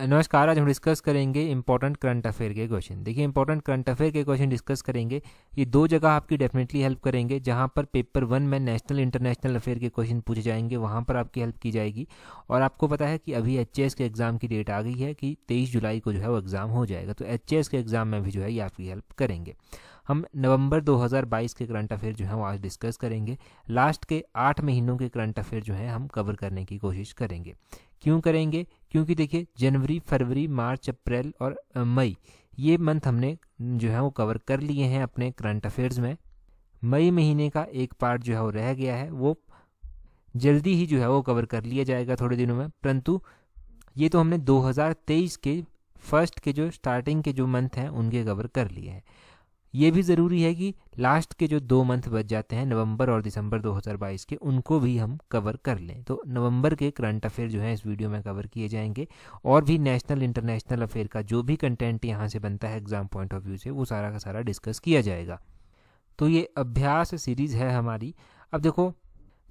नमस्कार आज हम डिस्कस करेंगे इंपॉर्टेंट करंट अफेयर के क्वेश्चन देखिए इंपॉर्टेंट करंट अफेयर के क्वेश्चन डिस्कस करेंगे ये दो जगह आपकी डेफिनेटली हेल्प करेंगे जहाँ पर पेपर वन में नेशनल इंटरनेशनल अफेयर के क्वेश्चन पूछे जाएंगे वहाँ पर आपकी हेल्प की जाएगी और आपको पता है कि अभी एच के एग्ज़ाम की डेट आ गई है कि तेईस जुलाई को जो है वो एग्ज़ाम हो जाएगा तो एच के एग्ज़ाम में भी जो है ये आपकी हेल्प करेंगे हम नवंबर 2022 के करंट अफेयर जो है वो आज डिस्कस करेंगे लास्ट के आठ महीनों के करंट अफेयर जो है हम कवर करने की कोशिश करेंगे क्यों करेंगे क्योंकि देखिए जनवरी फरवरी मार्च अप्रैल और मई ये मंथ हमने जो है वो कवर कर लिए हैं अपने करंट अफेयर्स में मई महीने का एक पार्ट जो है वो रह गया है वो जल्दी ही जो है वो कवर कर लिया जाएगा थोड़े दिनों में परंतु ये तो हमने 2023 के फर्स्ट के जो स्टार्टिंग के जो मंथ हैं उनके कवर कर लिए हैं ये भी ज़रूरी है कि लास्ट के जो दो मंथ बच जाते हैं नवंबर और दिसंबर 2022 के उनको भी हम कवर कर लें तो नवंबर के करंट अफेयर जो है इस वीडियो में कवर किए जाएंगे और भी नेशनल इंटरनेशनल अफेयर का जो भी कंटेंट यहाँ से बनता है एग्जाम पॉइंट ऑफ व्यू से वो सारा का सारा डिस्कस किया जाएगा तो ये अभ्यास सीरीज़ है हमारी अब देखो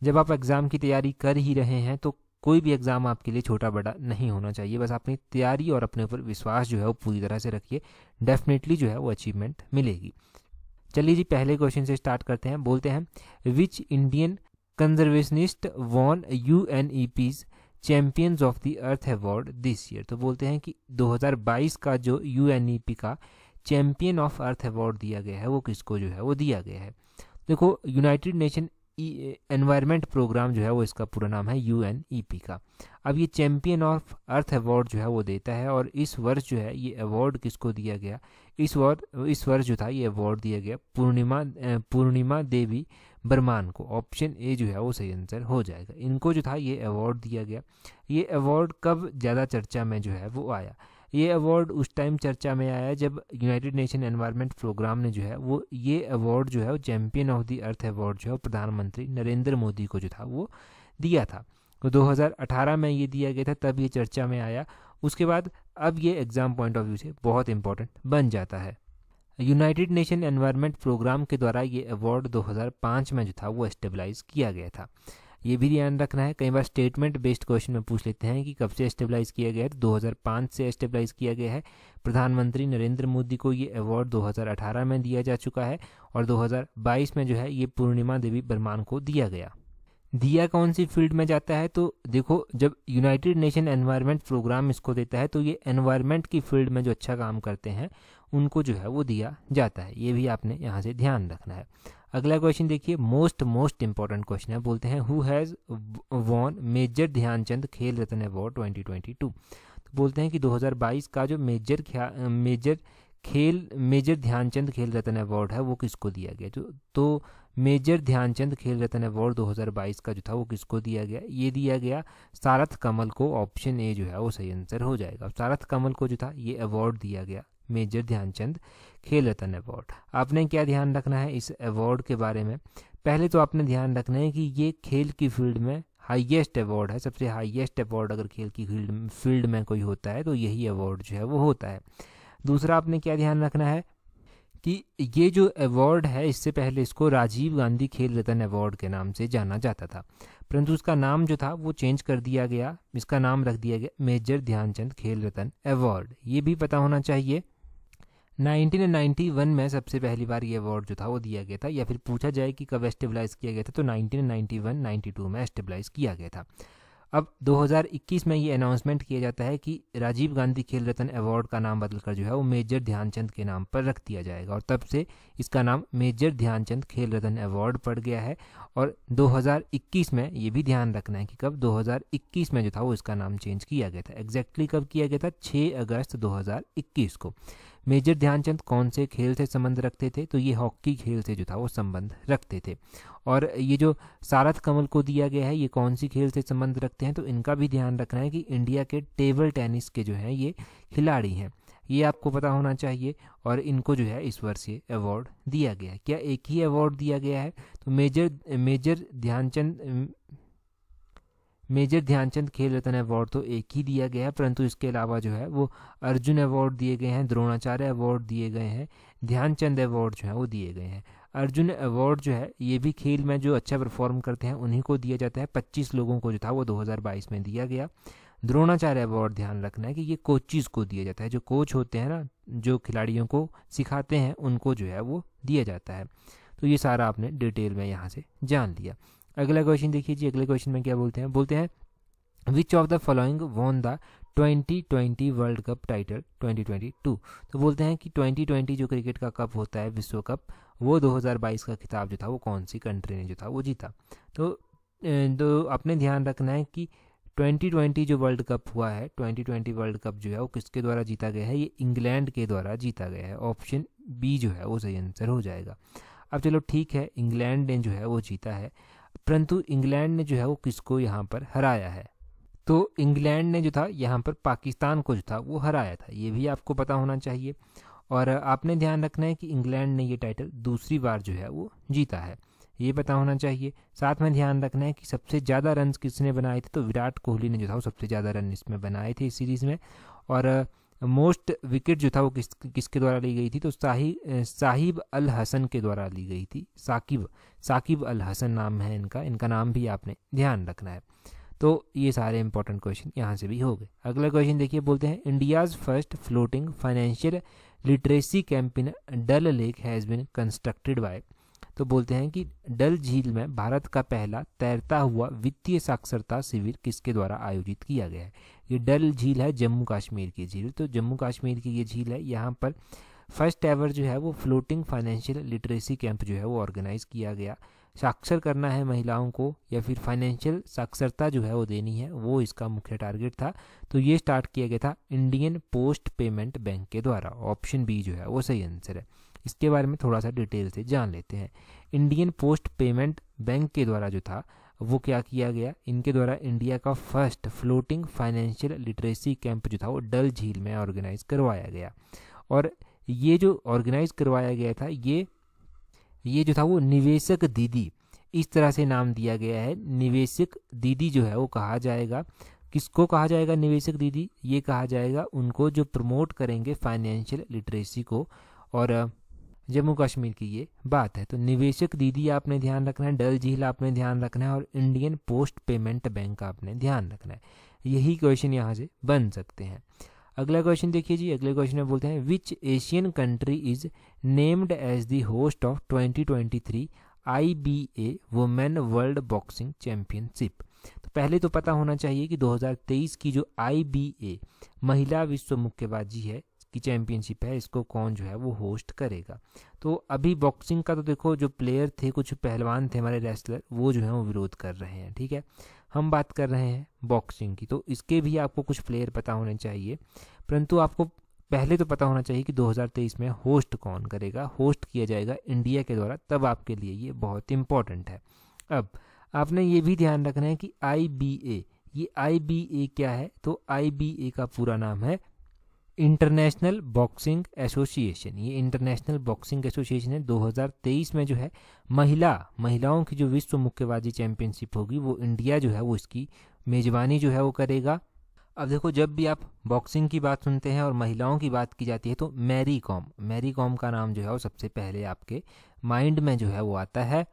जब आप एग्ज़ाम की तैयारी कर ही रहे हैं तो कोई भी एग्ज़ाम आपके लिए छोटा बड़ा नहीं होना चाहिए बस अपनी तैयारी और अपने ऊपर विश्वास जो है वो पूरी तरह से रखिए डेफिनेटली जो है वो अचीवमेंट मिलेगी चलिए जी पहले क्वेश्चन से स्टार्ट करते हैं बोलते हैं which Indian conservationist won U N E P's champions of the earth award this year तो बोलते हैं कि 2022 का जो यू एन ई पी का चैम्पियन ऑफ अर्थ अवार्ड दिया गया है वो किसको जो है वो दिया गया है देखो United Nation environment e, programme जो है वो इसका पूरा नाम है यू एन ई पी का अब ये चैम्पियन ऑफ अर्थ अवार्ड जो है वो देता है और इस वर्ष जो है ये अवार्ड किसको दिया गया इस वर्ष इस वर्ष जो था ये अवार्ड दिया गया पूर्णिमा पूर्णिमा देवी बर्मान को ऑप्शन ए जो है वो सही आंसर हो जाएगा इनको जो था ये अवार्ड दिया गया ये अवार्ड कब ज़्यादा चर्चा में जो है वो आया ये अवार्ड उस टाइम चर्चा में आया जब यूनाइटेड नेशन एनवायरनमेंट प्रोग्राम ने जो है वो ये अवार्ड जो है champion of the earth award जो है प्रधानमंत्री नरेंद्र मोदी को जो था वो दिया था तो 2018 में ये दिया गया था तब ये चर्चा में आया उसके बाद अब ये एग्ज़ाम पॉइंट ऑफ व्यू से बहुत इंपॉर्टेंट बन जाता है यूनाइटेड नेशन एनवायरनमेंट प्रोग्राम के द्वारा ये अवार्ड 2005 में जो था वो स्टेबलाइज किया गया था ये भी ध्यान रखना है कई बार स्टेटमेंट बेस्ड क्वेश्चन में पूछ लेते हैं कि कब से स्टेबलाइज किया गया है तो 2005 से स्टेबलाइज किया गया है प्रधानमंत्री नरेंद्र मोदी को ये अवार्ड 2018 में दिया जा चुका है और 2022 में जो है ये पूर्णिमा देवी बर्मान को दिया गया दिया कौन सी फील्ड में जाता है तो देखो जब यूनाइटेड नेशन एनवायरमेंट प्रोग्राम इसको देता है तो ये एनवायरमेंट की फील्ड में जो अच्छा काम करते हैं उनको जो है वो दिया जाता है ये भी आपने यहाँ से ध्यान रखना है अगला क्वेश्चन देखिए मोस्ट मोस्ट इंपॉर्टेंट क्वेश्चन है बोलते हैं who has won major Dhyanchand Khel Ratna award 2022 तो बोलते हैं कि 2022 का जो major major Khel major Dhyanchand Khel Ratna award है वो किसको दिया गया जो तो मेजर ध्यानचंद खेल रत्न अवार्ड 2022 का जो था वो किसको दिया गया ये दिया गया सारथ कमल को ऑप्शन ए जो है वो सही आंसर हो जाएगा सारथ कमल को जो था ये अवार्ड दिया गया मेजर ध्यानचंद खेल रत्न अवार्ड आपने क्या ध्यान रखना है इस अवार्ड के बारे में पहले तो आपने ध्यान रखना है कि ये खेल की फील्ड में हाईएस्ट अवार्ड है सबसे हाईएस्ट अवार्ड अगर खेल की फील्ड फील्ड में कोई होता है तो यही अवार्ड जो है वो होता है दूसरा आपने क्या ध्यान रखना है कि ये जो अवार्ड है इससे पहले इसको राजीव गांधी खेल रत्न अवार्ड के नाम से जाना जाता था परंतु उसका नाम जो था वो चेंज कर दिया गया इसका नाम रख दिया गया मेजर ध्यानचंद खेल रत्न अवार्ड ये भी पता होना चाहिए 1991 में सबसे पहली बार ये अवार्ड जो था वो दिया गया था या फिर पूछा जाए कि कब स्टेबलाइज किया गया था तो 1991 92 में स्टेबलाइज किया गया था अब 2021 में ये अनाउंसमेंट किया जाता है कि राजीव गांधी खेल रत्न अवार्ड का नाम बदलकर जो है वो मेजर ध्यानचंद के नाम पर रख दिया जाएगा और तब से इसका नाम मेजर ध्यानचंद खेल रत्न अवार्ड पड़ गया है और 2021 में ये भी ध्यान रखना है कि कब 2021 में जो था वो इसका नाम चेंज किया गया था एग्जैक्टली कब किया गया था छः अगस्त दो को मेजर ध्यानचंद कौन से खेल से संबंध रखते थे तो ये हॉकी खेल से जो था वो संबंध रखते थे और ये जो सारथ कमल को दिया गया है ये कौन सी खेल से संबंध रखते हैं तो इनका भी ध्यान रखना है कि इंडिया के टेबल टेनिस के जो हैं ये खिलाड़ी हैं ये आपको पता होना चाहिए और इनको जो है इस वर्ष ये अवार्ड दिया गया क्या एक ही अवार्ड दिया गया है तो major major Dhyanchand major Dhyanchand Khel Ratna award तो एक ही दिया गया है परंतु इसके अलावा जो है वो अर्जुन अवार्ड दिए गए हैं द्रोणाचार्य अवार्ड दिए गए हैं ध्यानचंद अवार्ड जो है वो दिए गए हैं अर्जुन अवार्ड जो है ये भी खेल में जो अच्छा परफॉर्म करते हैं उन्हीं को दिया जाता है पच्चीस लोगों को जो था वो 2022 में दिया गया द्रोणाचार्य अवार्ड ध्यान रखना है कि ये कोचिज को दिया जाता है जो कोच होते हैं ना जो खिलाड़ियों को सिखाते हैं उनको जो है वो दिया जाता है तो ये सारा आपने डिटेल में यहाँ से जान लिया अगला क्वेश्चन देखिए जी अगले क्वेश्चन में क्या बोलते हैं बोलते हैं which of the following won the twenty twenty world cup title twenty twenty two तो बोलते हैं कि ट्वेंटी ट्वेंटी जो क्रिकेट का कप होता है विश्व कप वो 2022 का खिताब जो था वो कौन सी कंट्री ने जो था वो जीता तो तो अपने ध्यान रखना है कि 2020 जो वर्ल्ड कप हुआ है 2020 वर्ल्ड कप जो है वो किसके द्वारा जीता गया है ये इंग्लैंड के द्वारा जीता गया है ऑप्शन बी जो है वो सही आंसर हो जाएगा अब चलो ठीक है इंग्लैंड ने जो है वो जीता है परंतु इंग्लैंड ने जो है वो किसको यहाँ पर हराया है तो इंग्लैंड ने जो था यहाँ पर पाकिस्तान को जो था वो हराया था ये भी आपको पता होना चाहिए और आपने ध्यान रखना है कि इंग्लैंड ने ये टाइटल दूसरी बार जो है वो जीता है ये पता होना चाहिए साथ में ध्यान रखना है कि सबसे ज़्यादा रन किसने बनाए थे तो विराट कोहली ने जो था वो सबसे ज़्यादा रन इसमें बनाए थे इस सीरीज़ में और मोस्ट विकेट जो था वो किस किसके द्वारा ली गई थी तो साहि साहिब अल हसन के द्वारा ली गई थी साकिब साकिब अल हसन नाम है इनका इनका नाम भी आपने ध्यान रखना है तो ये सारे इंपॉर्टेंट क्वेश्चन यहाँ से भी हो गए अगला क्वेश्चन देखिए बोलते हैं India's first floating financial literacy camp in Dal lake has been constructed by तो बोलते हैं कि डल झील में भारत का पहला तैरता हुआ वित्तीय साक्षरता शिविर किसके द्वारा आयोजित किया गया है ये डल झील है जम्मू कश्मीर की झील तो जम्मू कश्मीर की ये झील है यहाँ पर फर्स्ट एवर जो है वो फ्लोटिंग फाइनेंशियल लिटरेसी कैंप जो है वो ऑर्गेनाइज किया गया साक्षर करना है महिलाओं को या फिर फाइनेंशियल साक्षरता जो है वो देनी है वो इसका मुख्य टारगेट था तो ये स्टार्ट किया गया था इंडियन पोस्ट पेमेंट बैंक के द्वारा ऑप्शन बी जो है वो सही आंसर है इसके बारे में थोड़ा सा डिटेल से जान लेते हैं इंडियन पोस्ट पेमेंट बैंक के द्वारा जो था वो क्या किया गया इनके द्वारा इंडिया का first floating financial literacy camp जो था वो डल झील में ऑर्गेनाइज करवाया गया और ये जो ऑर्गेनाइज करवाया गया था ये ये जो था वो निवेशक दीदी इस तरह से नाम दिया गया है निवेशक दीदी जो है वो कहा जाएगा किसको कहा जाएगा निवेशक दीदी ये कहा जाएगा उनको जो प्रमोट करेंगे फाइनेंशियल लिटरेसी को और जम्मू कश्मीर की ये बात है तो निवेशक दीदी आपने ध्यान रखना है डल झील आपने ध्यान रखना है और इंडियन पोस्ट पेमेंट बैंक आपने ध्यान रखना है यही क्वेश्चन यहाँ से बन सकते हैं अगला क्वेश्चन देखिए जी अगले क्वेश्चन में बोलते हैं which Asian country is named as the host of 2023 a women world boxing championship तो पहले तो पता होना चाहिए कि 2023 की जो ए महिला विश्व मुक्केबाजी है की चैंपियनशिप है इसको कौन जो है वो होस्ट करेगा तो अभी बॉक्सिंग का तो देखो जो प्लेयर थे कुछ पहलवान थे हमारे रेस्लर वो जो है वो विरोध कर रहे हैं ठीक है हम बात कर रहे हैं बॉक्सिंग की तो इसके भी आपको कुछ प्लेयर पता होने चाहिए परंतु आपको पहले तो पता होना चाहिए कि 2023 में होस्ट कौन करेगा होस्ट किया जाएगा इंडिया के द्वारा तब आपके लिए ये बहुत इम्पॉर्टेंट है अब आपने ये भी ध्यान रखना है कि आई ये आई क्या है तो आई का पूरा नाम है इंटरनेशनल बॉक्सिंग एसोसिएशन ये इंटरनेशनल बॉक्सिंग एसोसिएशन है 2023 में जो है महिला महिलाओं की जो विश्व मुक्केबाजी चैंपियनशिप होगी वो इंडिया जो है वो इसकी मेजबानी जो है वो करेगा अब देखो जब भी आप बॉक्सिंग की बात सुनते हैं और महिलाओं की बात की जाती है तो मैरी कॉम मैरी कॉम का नाम जो है वो सबसे पहले आपके माइंड में जो है वो आता है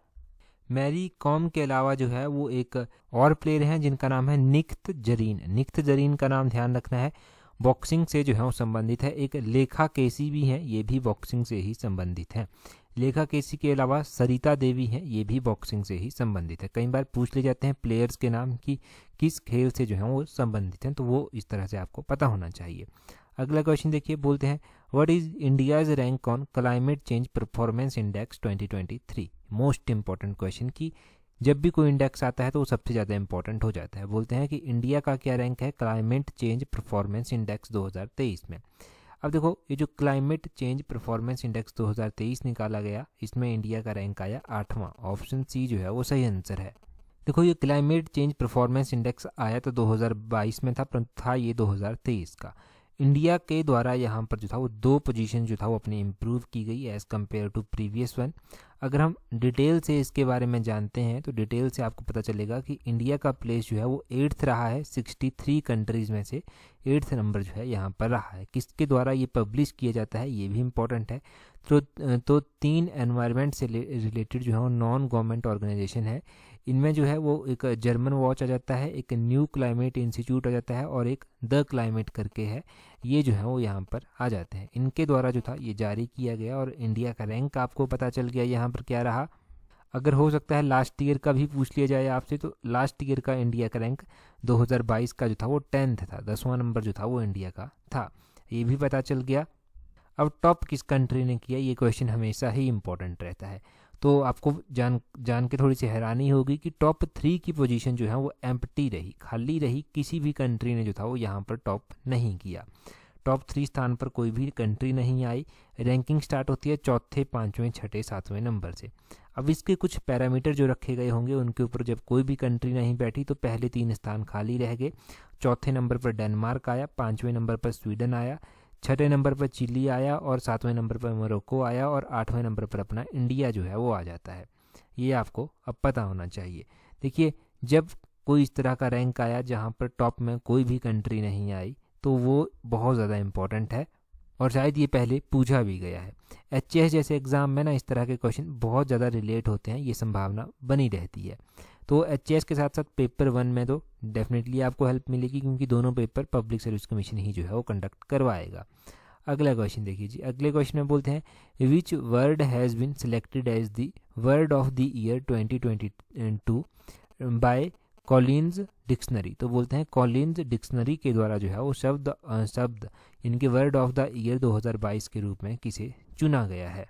मैरी कॉम के अलावा जो है वो एक और प्लेयर हैं जिनका नाम है निक्त जरीन निक्त जरीन का नाम ध्यान रखना है बॉक्सिंग से जो है वो संबंधित है एक लेखा केसी भी हैं ये भी बॉक्सिंग से ही संबंधित हैं लेखा केसी के अलावा सरिता देवी हैं ये भी बॉक्सिंग से ही संबंधित है कई बार पूछ ले जाते हैं प्लेयर्स के नाम कि किस खेल से जो है वो संबंधित हैं तो वो इस तरह से आपको पता होना चाहिए अगला क्वेश्चन देखिए बोलते हैं what is India's rank on climate change performance index 2023 most important question की जब भी कोई इंडेक्स आता है तो वो सबसे ज़्यादा इंपॉर्टेंट हो जाता है बोलते हैं कि इंडिया का क्या रैंक है क्लाइमेट चेंज परफॉर्मेंस इंडेक्स 2023 में अब देखो ये जो क्लाइमेट चेंज परफॉर्मेंस इंडेक्स 2023 निकाला गया इसमें इंडिया का रैंक आया आठवां ऑप्शन सी जो है वो सही आंसर है देखो ये क्लाइमेट चेंज परफॉर्मेंस इंडेक्स आया तो दो में था परंतु था ये दो का इंडिया के द्वारा यहाँ पर जो था वो दो पोजीशन जो था वो अपनी इम्प्रूव की गई as compared to previous one अगर हम डिटेल से इसके बारे में जानते हैं तो डिटेल से आपको पता चलेगा कि इंडिया का प्लेस जो है वो एट्थ रहा है सिक्सटी थ्री कंट्रीज़ में से एट्थ नंबर जो है यहाँ पर रहा है किसके द्वारा ये पब्लिश किया जाता है ये भी इम्पोर्टेंट है तो तो तीन एनवायरमेंट से रिलेटेड जो है वो नॉन गवर्नमेंट ऑर्गेनाइजेशन है इनमें जो है वो एक जर्मन वॉच आ जाता है एक न्यू क्लाइमेट इंस्टीट्यूट आ जाता है और एक द क्लाइमेट करके है ये जो है वो यहाँ पर आ जाते हैं इनके द्वारा जो था ये जारी किया गया और इंडिया का रैंक आपको पता चल गया यहाँ पर क्या रहा अगर हो सकता है लास्ट ईयर का भी पूछ लिया जाए आपसे तो लास्ट ईयर का इंडिया का रैंक 2022 का जो था वो टेंथ था दसवां नंबर जो था वो इंडिया का था ये भी पता चल गया अब टॉप किस कंट्री ने किया ये क्वेश्चन हमेशा ही इम्पोर्टेंट रहता है तो आपको जान जान के थोड़ी सी हैरानी होगी कि टॉप थ्री की पोजीशन जो है वो एम्प्टी रही खाली रही किसी भी कंट्री ने जो था वो यहाँ पर टॉप नहीं किया टॉप थ्री स्थान पर कोई भी कंट्री नहीं आई रैंकिंग स्टार्ट होती है चौथे पाँचवें छठे सातवें नंबर से अब इसके कुछ पैरामीटर जो रखे गए होंगे उनके ऊपर जब कोई भी कंट्री नहीं बैठी तो पहले तीन स्थान खाली रह गए चौथे नंबर पर डेनमार्क आया पाँचवें नंबर पर स्वीडन आया छठे नंबर पर चिली आया और सातवें नंबर पर मोरक्को आया और आठवें नंबर पर अपना इंडिया जो है वो आ जाता है ये आपको अब पता होना चाहिए देखिए जब कोई इस तरह का रैंक आया जहाँ पर टॉप में कोई भी कंट्री नहीं आई तो वो बहुत ज़्यादा इम्पॉर्टेंट है और शायद ये पहले पूछा भी गया है एच जैसे एग्ज़ाम में ना इस तरह के क्वेश्चन बहुत ज़्यादा रिलेट होते हैं ये संभावना बनी रहती है तो एच के साथ साथ पेपर वन में तो डेफिनेटली आपको हेल्प मिलेगी क्योंकि दोनों पेपर पब्लिक सर्विस कमीशन ही जो है वो कंडक्ट करवाएगा अगला क्वेश्चन देखिए जी अगले क्वेश्चन में बोलते हैं which word has been selected as the word of the year 2022 by Collins dictionary तो बोलते हैं कॉलिन्स डिक्शनरी के द्वारा जो है वो शब्द शब्द इनके वर्ड ऑफ द ईयर 2022 के रूप में किसे चुना गया है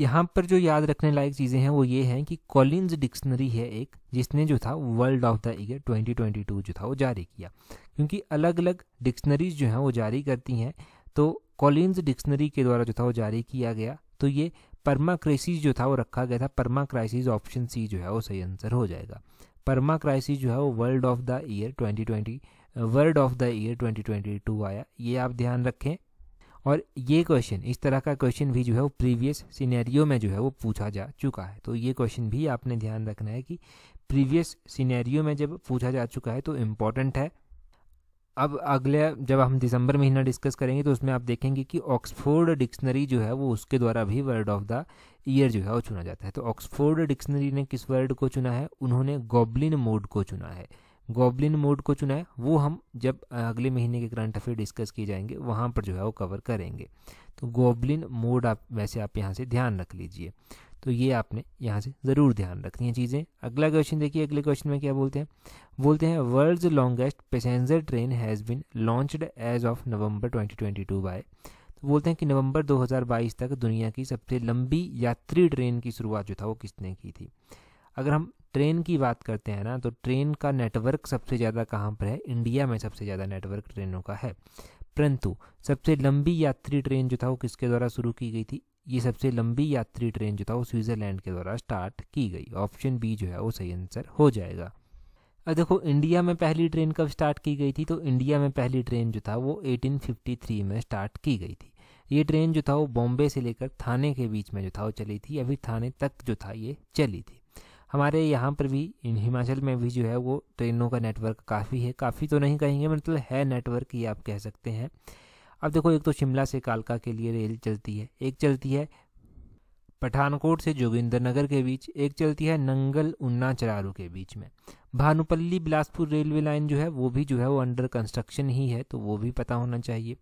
यहाँ पर जो याद रखने लायक चीज़ें हैं वो ये हैं कि कॉलिन्स डिक्शनरी है एक जिसने जो था वर्ल्ड ऑफ द ईयर 2022 जो था वो जारी किया क्योंकि अलग अलग डिक्शनरीज जो हैं वो जारी करती हैं तो कॉलिन्स डिक्शनरी के द्वारा जो था वो जारी किया गया तो ये परमा क्राइसिस जो था वो रखा गया था परमा क्राइसिस ऑप्शन सी जो है वो सही आंसर हो जाएगा परमा क्राइसिस जो है वो world of the year twenty world of the year twenty आया ये आप ध्यान रखें और ये क्वेश्चन इस तरह का क्वेश्चन भी जो है वो प्रीवियस सिनेरियो में जो है वो पूछा जा चुका है तो ये क्वेश्चन भी आपने ध्यान रखना है कि प्रीवियस सिनेरियो में जब पूछा जा चुका है तो इम्पॉर्टेंट है अब अगले जब हम दिसंबर महीना डिस्कस करेंगे तो उसमें आप देखेंगे कि ऑक्सफोर्ड डिक्शनरी जो है वो उसके द्वारा भी वर्ड ऑफ द ईयर जो है वो चुना जाता है तो ऑक्सफोर्ड डिक्शनरी ने किस वर्ड को चुना है उन्होंने गोब्लिन मोड को चुना है गॉबलिन मोड को चुना है वो हम जब अगले महीने के करंट अफेयर डिस्कस किए जाएंगे वहाँ पर जो है वो कवर करेंगे तो गॉबलिन मोड आप वैसे आप यहाँ से ध्यान रख लीजिए तो ये आपने यहाँ से ज़रूर ध्यान रखनी है चीज़ें अगला क्वेश्चन देखिए अगले क्वेश्चन में क्या बोलते हैं बोलते हैं world longest passenger train has been launched as of November 2022 by तो बोलते हैं कि नवंबर 2022 तक दुनिया की सबसे लंबी यात्री ट्रेन की शुरुआत जो था वो किसने की थी अगर हम ट्रेन की बात करते हैं ना तो ट्रेन का नेटवर्क सबसे ज़्यादा कहाँ पर है इंडिया में सबसे ज़्यादा नेटवर्क ट्रेनों का है परंतु सबसे लंबी यात्री ट्रेन जो था वो किसके द्वारा शुरू की गई थी ये सबसे लंबी यात्री ट्रेन जो था वो स्विट्ज़रलैंड के द्वारा स्टार्ट की गई ऑप्शन बी जो है वो सही आंसर हो जाएगा अब देखो इंडिया में पहली ट्रेन कब स्टार्ट की गई थी तो इंडिया में पहली ट्रेन जो था वो 1853 में स्टार्ट की गई थी ये ट्रेन जो था वो बॉम्बे से लेकर थाने के बीच में जो था वो चली थी अभी थाने तक जो था ये चली थी हमारे यहाँ पर भी हिमाचल में भी जो है वो ट्रेनों का नेटवर्क काफ़ी है काफ़ी तो नहीं कहेंगे मतलब है नेटवर्क ये आप कह सकते हैं अब देखो एक तो शिमला से कालका के लिए रेल चलती है एक चलती है पठानकोट से जोगिंदरनगर के बीच एक चलती है नंगल उन्ना चरारू के बीच में भानुपल्ली बिलासपुर रेलवे लाइन जो है वो भी जो है वो अंडर कंस्ट्रक्शन ही है तो वो भी पता होना चाहिए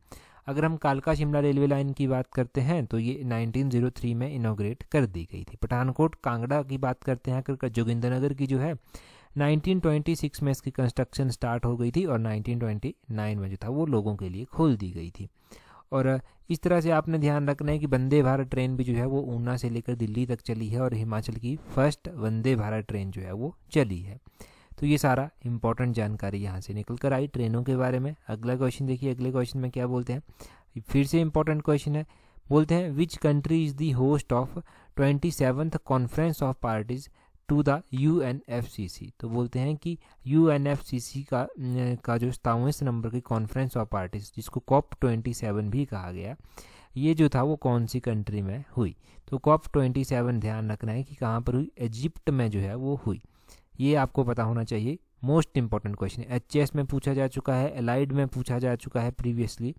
अगर हम कालका शिमला रेलवे लाइन की बात करते हैं तो ये 1903 में इनोग्रेट कर दी गई थी पठानकोट कांगड़ा की बात करते हैं अगर जोगिंद्रनगर की जो है 1926 में इसकी कंस्ट्रक्शन स्टार्ट हो गई थी और 1929 में जो था वो लोगों के लिए खोल दी गई थी और इस तरह से आपने ध्यान रखना है कि वंदे भारत ट्रेन भी जो है वो ऊना से लेकर दिल्ली तक चली है और हिमाचल की फर्स्ट वंदे भारत ट्रेन जो है वो चली है तो ये सारा इंपॉर्टेंट जानकारी यहाँ से निकल कर आई ट्रेनों के बारे में अगला क्वेश्चन देखिए अगले क्वेश्चन में क्या बोलते हैं फिर से इंपॉर्टेंट क्वेश्चन है बोलते हैं which country is the host of twenty seventh conference of parties to the U N F C C तो बोलते हैं कि U N F C C का का जो सतावें नंबर की कॉन्फ्रेंस ऑफ पार्टीज जिसको कॉप ट्वेंटी सेवन भी कहा गया ये जो था वो कौन सी कंट्री में हुई तो कॉप ट्वेंटी सेवन ध्यान रखना है कि कहाँ पर हुई इजिप्ट में जो है वो हुई ये आपको पता होना चाहिए most important question H H में पूछा जा चुका है एलाइड में पूछा जा चुका है प्रीवियसली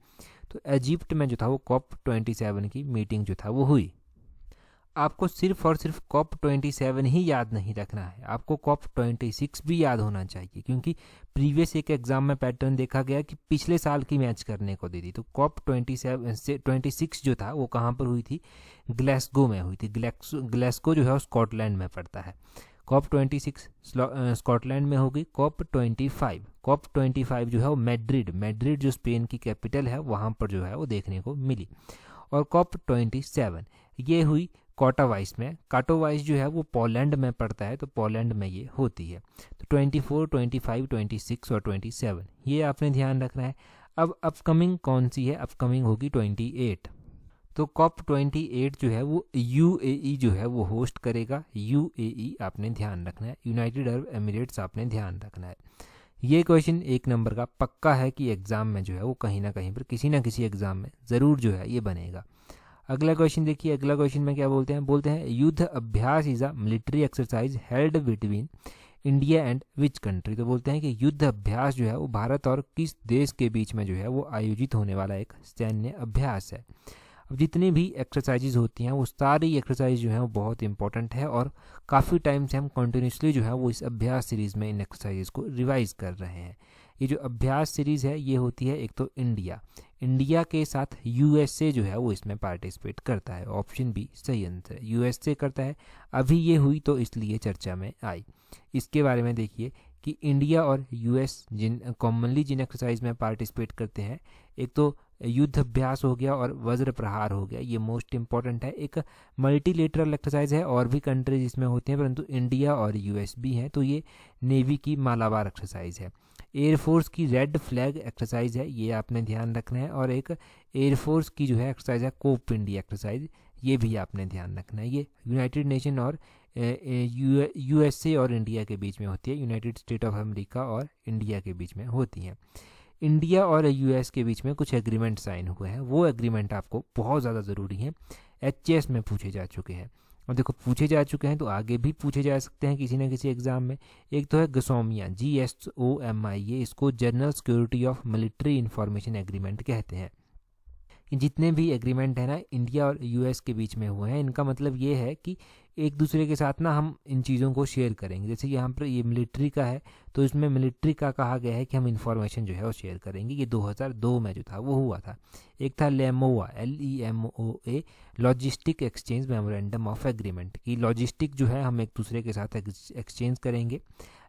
तो इजिप्ट में जो था वो कॉप ट्वेंटी सेवन की मीटिंग जो था वो हुई आपको सिर्फ और सिर्फ कॉप ट्वेंटी सेवन ही याद नहीं रखना है आपको कॉप ट्वेंटी सिक्स भी याद होना चाहिए क्योंकि प्रीवियस एक एग्जाम में पैटर्न देखा गया कि पिछले साल की मैच करने को दे दी तो कॉप ट्वेंटी सेवन से ट्वेंटी सिक्स जो था वो कहाँ पर हुई थी ग्लैस्गो में हुई थी ग्लेस्को जो है स्कॉटलैंड में पड़ता है कॉप ट्वेंटी सिक्स स्कॉटलैंड में होगी COP twenty five COP twenty five जो है वो मैड्रिड मैड्रिड जो स्पेन की कैपिटल है वहाँ पर जो है वो देखने को मिली और कॉप ट्वेंटी सेवन ये हुई कॉटावाइस में काटोवाइस जो है वो पोलैंड में पड़ता है तो पोलैंड में ये होती है तो 24, 25, 26 और 27 ये आपने ध्यान रखना है अब अपकमिंग कौन सी है अपकमिंग होगी एट तो कॉप ट्वेंटी एट जो है वो यू जो है वो होस्ट करेगा यू आपने ध्यान रखना है यूनाइटेड अरब एमिरेट्स आपने ध्यान रखना है ये क्वेश्चन एक नंबर का पक्का है कि एग्ज़ाम में जो है वो कहीं ना कहीं पर किसी ना किसी एग्ज़ाम में ज़रूर जो है ये बनेगा अगला क्वेश्चन देखिए अगला क्वेश्चन में क्या बोलते हैं बोलते हैं Yudh Abhyas is a military exercise held between India and which country तो बोलते हैं कि युद्ध अभ्यास जो है वो भारत और किस देश के बीच में जो है वो आयोजित होने वाला एक सैन्य अभ्यास है जितनी भी एक्सरसाइजेज होती हैं वो सारी एक्सरसाइज जो है वो बहुत इंपॉर्टेंट है और काफ़ी टाइम से हम कंटिन्यूसली जो है वो इस अभ्यास सीरीज़ में इन एक्सरसाइजेज को रिवाइज कर रहे हैं ये जो अभ्यास सीरीज़ है ये होती है एक तो इंडिया इंडिया के साथ यूएसए जो है वो इसमें पार्टिसिपेट करता है ऑप्शन बी सही आंसर यूएसए करता है अभी ये हुई तो इसलिए चर्चा में आई इसके बारे में देखिए कि इंडिया और यूएस जिन कॉमनली जिन एक्सरसाइज में पार्टिसिपेट करते हैं एक तो युद्ध अभ्यास हो गया और वज्र प्रहार हो गया ये मोस्ट इंपॉर्टेंट है एक मल्टीलेटरल एक्सरसाइज है और भी कंट्रीज इसमें होती हैं परंतु इंडिया और यूएस भी हैं तो ये नेवी की मालाबार एक्सरसाइज है एयरफोर्स की रेड फ्लैग एक्सरसाइज है ये आपने ध्यान रखना है और एक एयरफोर्स की जो है एक्सरसाइज है कोप इंडिया एक्सरसाइज ये भी आपने ध्यान रखना है ये यूनाइटेड नेशन और यूएसए और इंडिया के बीच में होती है यूनाइटेड स्टेट ऑफ अमेरिका और इंडिया के बीच में होती हैं इंडिया और यूएस के बीच में कुछ एग्रीमेंट साइन हुए हैं वो एग्रीमेंट आपको बहुत ज़्यादा ज़रूरी हैं एच में पूछे जा चुके हैं और देखो पूछे जा चुके हैं तो आगे भी पूछे जा सकते हैं किसी न किसी एग्जाम में एक तो है गसोमिया G S O M I A इसको general security of military information agreement कहते हैं जितने भी एग्रीमेंट है ना इंडिया और यूएस के बीच में हुए हैं इनका मतलब ये है कि एक दूसरे के साथ ना हम इन चीज़ों को शेयर करेंगे जैसे यहाँ पर ये मिलिट्री का है तो इसमें मिलिट्री का कहा गया है कि हम इन्फॉर्मेशन जो है वो शेयर करेंगे ये 2002 में जो था वो हुआ था एक था LEMOA L E M O A logistic exchange memorandum of agreement कि लॉजिस्टिक जो है हम एक दूसरे के साथ एक्सचेंज करेंगे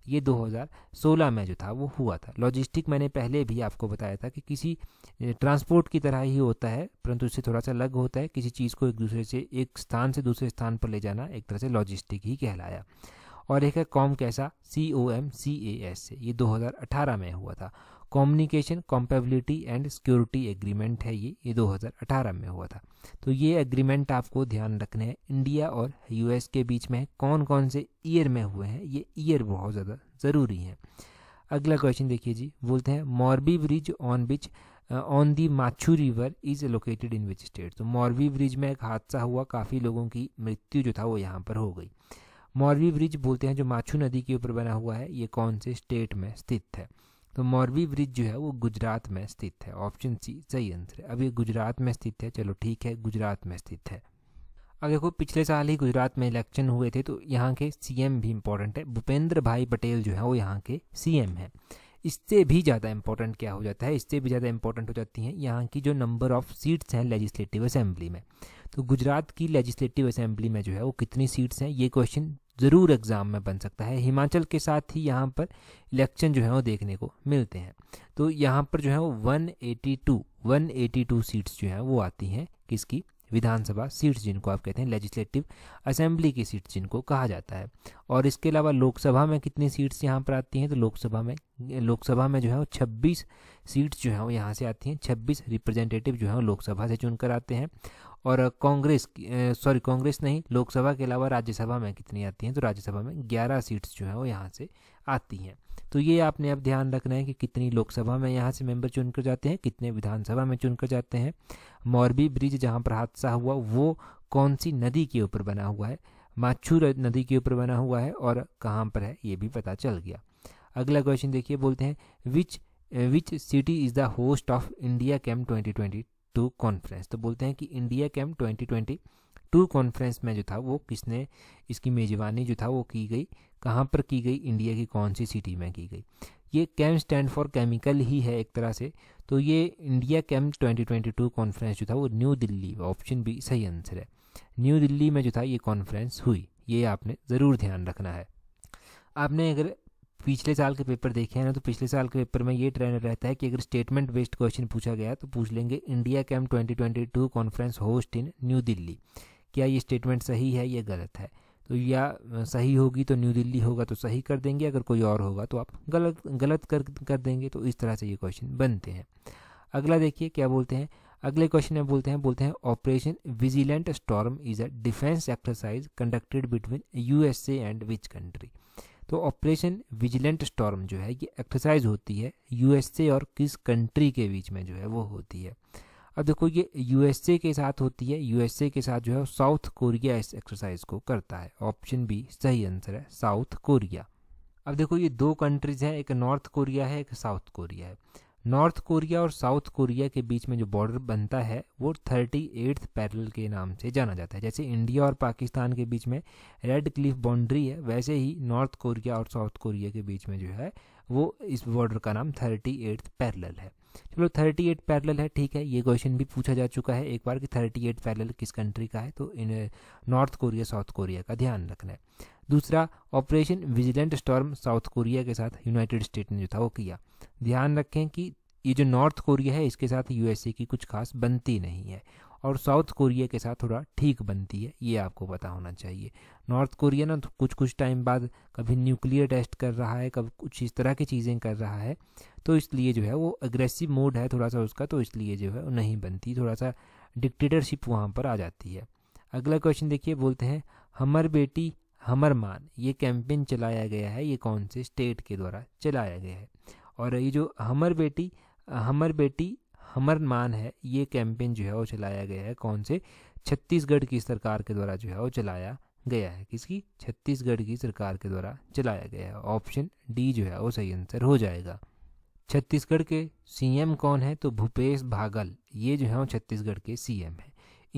ये 2016 में जो था वो हुआ था लॉजिस्टिक मैंने पहले भी आपको बताया था कि किसी ट्रांसपोर्ट की तरह ही होता है परंतु इससे थोड़ा सा अलग होता है किसी चीज़ को एक दूसरे से एक स्थान से दूसरे स्थान पर ले जाना एक तरह से लॉजिस्टिक ही कहलाया और एक है कॉम कैसा सी O M C A S से ये 2018 में हुआ था communication compatibility and security agreement है ये ये 2018 में हुआ था तो ये एग्रीमेंट आपको ध्यान रखने हैं इंडिया और यूएस के बीच में कौन कौन से ईयर में हुए हैं ये ईयर बहुत ज़्यादा ज़रूरी हैं अगला क्वेश्चन देखिए जी बोलते हैं Morbi bridge on which on the Machchhu river is located in which state तो मॉर्बी ब्रिज में एक हादसा हुआ काफ़ी लोगों की मृत्यु जो था वो यहाँ पर हो गई मॉर्बी ब्रिज बोलते हैं जो माछू नदी के ऊपर बना हुआ है ये कौन से स्टेट में स्थित है तो मौरवी ब्रिज जो है वो गुजरात में स्थित है ऑप्शन सी सही आंसर है अब ये गुजरात में स्थित है चलो ठीक है गुजरात में स्थित है अब देखो पिछले साल ही गुजरात में इलेक्शन हुए थे तो यहाँ के सीएम भी इम्पोर्टेंट है भूपेंद्र भाई पटेल जो है वो यहाँ के सीएम हैं इससे भी ज़्यादा इम्पोर्टेंट क्या हो जाता है इससे भी ज़्यादा इम्पोर्टेंट हो जाती हैं यहाँ की जो नंबर ऑफ सीट्स हैं लेजिस्लेटिव असेंबली में तो गुजरात की लेजिस्लेटिव असेंबली में जो है वो कितनी सीट्स हैं ये क्वेश्चन ज़रूर एग्ज़ाम में बन सकता है हिमाचल के साथ ही यहाँ पर इलेक्शन जो है वो देखने को मिलते हैं तो यहाँ पर जो है वो 182 182 सीट्स जो हैं वो आती हैं किसकी विधानसभा सीट्स जिनको आप कहते हैं लेजिस्लेटिव असेंबली की सीट्स जिनको कहा जाता है और इसके अलावा लोकसभा में कितनी सीट्स यहाँ पर आती हैं तो लोकसभा में लोकसभा में जो है वो छब्बीस सीट्स जो है वो यहाँ से आती हैं छब्बीस रिप्रेजेंटेटिव जो है वो लोकसभा से चुनकर आते हैं और कांग्रेस सॉरी कांग्रेस नहीं लोकसभा के अलावा राज्यसभा में कितनी आती हैं तो राज्यसभा में ग्यारह सीट्स जो हैं वो यहाँ से आती हैं तो ये आपने अब ध्यान रखना है कि कितनी लोकसभा में यहाँ से मेंबर कर जाते हैं कितने विधानसभा में चुन कर जाते हैं मौरबी ब्रिज जहाँ पर हादसा हुआ वो कौन सी नदी के ऊपर बना हुआ है माछू नदी के ऊपर बना हुआ है और कहाँ पर है ये भी पता चल गया अगला क्वेश्चन देखिए बोलते हैं which which city is the host of India camp twenty twenty two conference तो बोलते हैं कि India camp twenty twenty two conference में जो था वो किसने इसकी मेजबानी जो था वो की गई कहाँ पर की गई इंडिया की कौन सी सिटी में की गई ये कैम स्टैंड फॉर केमिकल ही है एक तरह से तो ये इंडिया ट्वेंटी 2022 कॉन्फ्रेंस जो था वो न्यू दिल्ली ऑप्शन बी सही आंसर है न्यू दिल्ली में जो था ये कॉन्फ्रेंस हुई ये आपने ज़रूर ध्यान रखना है आपने अगर पिछले साल के पेपर देखे हैं ना तो पिछले साल के पेपर में ये ट्रेंड रहता है कि अगर स्टेटमेंट बेस्ड क्वेश्चन पूछा गया तो पूछ लेंगे India camp 2022 conference host in new Delhi क्या ये स्टेटमेंट सही है या गलत है तो या सही होगी तो न्यू दिल्ली होगा तो सही कर देंगे अगर कोई और होगा तो आप गलत गलत कर कर देंगे तो इस तरह से ये क्वेश्चन बनते हैं अगला देखिए क्या बोलते हैं अगले क्वेश्चन में बोलते हैं बोलते हैं operation vigilant storm is a defence exercise conducted between USA and which country तो ऑपरेशन विजिलेंट स्टॉर्म जो है ये एक्सरसाइज होती है यूएसए और किस कंट्री के बीच में जो है वो होती है अब देखो ये यूएसए के साथ होती है यूएसए के साथ जो है साउथ कोरिया इस एक्सरसाइज को करता है ऑप्शन बी सही आंसर है साउथ कोरिया अब देखो ये दो कंट्रीज हैं एक नॉर्थ कोरिया है एक साउथ कोरिया है नॉर्थ कोरिया और साउथ कोरिया के बीच में जो बॉर्डर बनता है वो थर्टी एट्थ पैरल के नाम से जाना जाता है जैसे इंडिया और पाकिस्तान के बीच में रेड क्लिफ बाउंड्री है वैसे ही नॉर्थ कोरिया और साउथ कोरिया के बीच में जो है वो इस बॉर्डर का नाम थर्टी एट्थ पैरल है चलो थर्टी एट पैरल है ठीक है ये क्वेश्चन भी पूछा जा चुका है एक बार कि थर्टी एट पैरल किस कंट्री का है तो इन नॉर्थ कोरिया साउथ कोरिया का ध्यान रखना है दूसरा operation vigilant storm South Korea के साथ यूनाइटेड स्टेट ने जो था वो किया ध्यान रखें कि ये जो नॉर्थ कोरिया है इसके साथ यूएसए की कुछ खास बनती नहीं है और साउथ कोरिया के साथ थोड़ा ठीक बनती है ये आपको पता होना चाहिए नॉर्थ कोरिया ना कुछ कुछ टाइम बाद कभी न्यूक्लियर टेस्ट कर रहा है कभी कुछ इस तरह की चीज़ें कर रहा है तो इसलिए जो है वो अग्रेसिव मोड है थोड़ा सा उसका तो इसलिए जो है वो नहीं बनती थोड़ा सा डिक्टेटरशिप वहाँ पर आ जाती है अगला क्वेश्चन देखिए बोलते हैं हमर बेटी हमर मान ये कैंपेन चलाया गया है ये कौन से स्टेट के द्वारा चलाया गया है और ये जो हमर बेटी हमर बेटी हमर मान है ये कैंपेन जो है वो चलाया गया है कौन से छत्तीसगढ़ की सरकार के द्वारा जो है वो चलाया गया है किसकी छत्तीसगढ़ की सरकार के द्वारा चलाया गया है ऑप्शन डी जो है वो सही आंसर हो जाएगा छत्तीसगढ़ के सीएम कौन है तो भूपेश भागल ये जो है वो छत्तीसगढ़ के सीएम है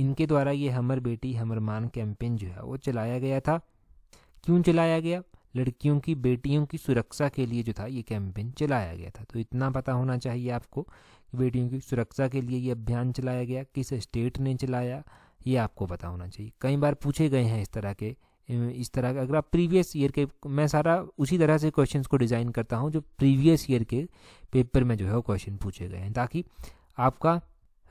इनके द्वारा ये हमर बेटी हमर मान कैंपेन जो है वो चलाया गया था क्यों चलाया गया लड़कियों की बेटियों की सुरक्षा के लिए जो था ये कैंपेन चलाया गया था तो इतना पता होना चाहिए आपको बेटियों की सुरक्षा के लिए ये अभियान चलाया गया किस स्टेट ने चलाया ये आपको पता होना चाहिए कई बार पूछे गए हैं इस तरह के इस तरह के अगर आप प्रीवियस ईयर के मैं सारा उसी तरह से क्वेश्चन को डिज़ाइन करता हूँ जो प्रीवियस ईयर के पेपर में जो है वो क्वेश्चन पूछे गए हैं ताकि आपका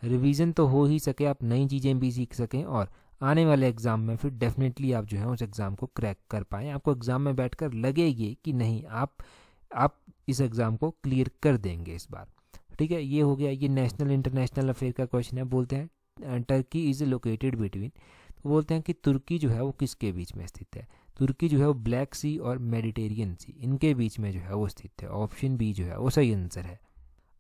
रिविज़न तो हो ही सके आप नई चीज़ें भी सीख सकें और आने वाले एग्ज़ाम में फिर डेफिनेटली आप जो है उस एग्ज़ाम को क्रैक कर पाएँ आपको एग्ज़ाम में बैठ कर लगेगी कि नहीं आप आप इस एग्ज़ाम को क्लियर कर देंगे इस बार ठीक है ये हो गया ये नेशनल इंटरनेशनल अफेयर का क्वेश्चन है बोलते हैं टर्की इज़ लोकेटेड बिटवीन तो बोलते हैं कि तुर्की जो है वो किसके बीच में स्थित है तुर्की जो है वो ब्लैक सी और मेडिटेरियन सी इनके बीच में जो है वो स्थित है ऑप्शन बी जो है वो सही आंसर है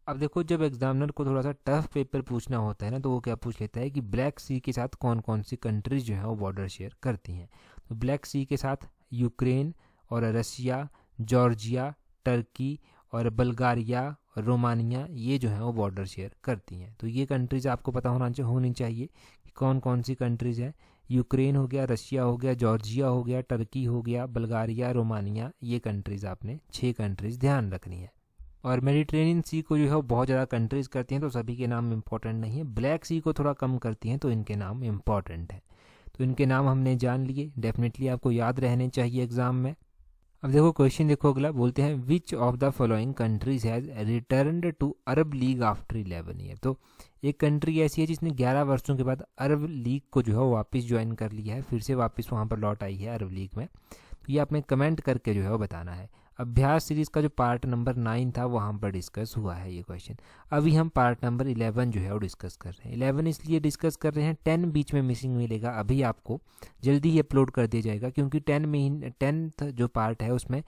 अब देखो जब एग्जामिनर को थोड़ा सा टफ पेपर पूछना होता है ना तो वो क्या पूछ लेता है कि ब्लैक सी के साथ कौन कौन सी कंट्रीज जो है वो बॉर्डर शेयर करती हैं तो ब्लैक सी के साथ यूक्रेन और रसिया जॉर्जिया टर्की और बल्गारिया और रोमानिया ये जो है वो बॉर्डर शेयर करती हैं तो ये कंट्रीज आपको पता होना चाहिए होनी चाहिए कि कौन कौन सी कंट्रीज हैं यूक्रेन हो गया रशिया हो गया जॉर्जिया हो गया टर्की हो गया बल्गारिया रोमानिया ये कंट्रीज़ आपने छः कंट्रीज़ ध्यान रखनी है और मेडिटेरेनियन सी को जो है बहुत ज़्यादा कंट्रीज करती हैं तो सभी के नाम इम्पॉर्टेंट नहीं है ब्लैक सी को थोड़ा कम करती हैं तो इनके नाम इम्पॉर्टेंट हैं तो इनके नाम हमने जान लिए डेफिनेटली आपको याद रहने चाहिए एग्जाम में अब देखो क्वेश्चन देखो अगला बोलते हैं which of the following countries has return to Arab League after eleven year तो एक कंट्री ऐसी है जिसने 11 वर्षों के बाद अरब लीग को जो है वापस ज्वाइन कर लिया है फिर से वापस वहाँ पर लौट आई है अरब लीग में तो ये आपने कमेंट करके जो है वो बताना है अभ्यास सीरीज का जो पार्ट नंबर नाइन था वहाँ पर डिस्कस हुआ है ये क्वेश्चन अभी हम पार्ट नंबर इलेवन जो है वो डिस्कस कर रहे हैं इलेवन इसलिए डिस्कस कर रहे हैं टेन बीच में मिसिंग मिलेगा अभी आपको जल्दी ही अपलोड कर दिया जाएगा क्योंकि टेन महीने टेंथ जो पार्ट है उसमें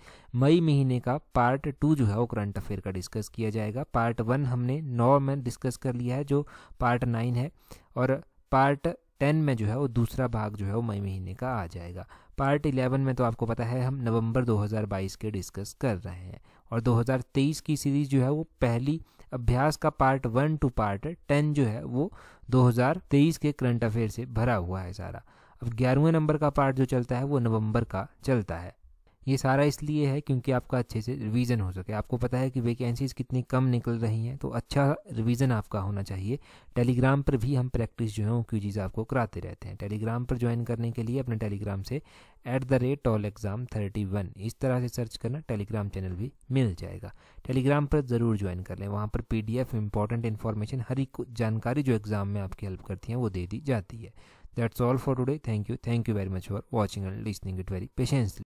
मई महीने का पार्ट टू जो है वो करंट अफेयर का डिस्कस किया जाएगा पार्ट वन हमने नौ में डिस्कस कर लिया है जो पार्ट नाइन है और पार्ट टेन में जो है वो दूसरा भाग जो है वो मई महीने का आ जाएगा पार्ट इलेवन में तो आपको पता है हम नवंबर 2022 के डिस्कस कर रहे हैं और 2023 की सीरीज जो है वो पहली अभ्यास का part one two part ten जो है वो 2023 के करंट अफेयर से भरा हुआ है सारा अब ग्यारहवें नंबर का पार्ट जो चलता है वो नवंबर का चलता है ये सारा इसलिए है क्योंकि आपका अच्छे से रिवीजन हो सके आपको पता है कि वैकेंसीज कितनी कम निकल रही हैं तो अच्छा रिवीजन आपका होना चाहिए टेलीग्राम पर भी हम प्रैक्टिस जो है वो क्यूजीज आपको कराते रहते हैं टेलीग्राम पर ज्वाइन करने के लिए अपने टेलीग्राम से at the rate all exam thirty one इस तरह से सर्च करना टेलीग्राम चैनल भी मिल जाएगा टेलीग्राम पर ज़रूर ज्वाइन कर लें वहाँ पर P D F important information हर एक जानकारी जो एग्ज़ाम में आपकी हेल्प करती है वो दे दी जाती है that's all for today thank you thank you very much for watching and listening it very patiently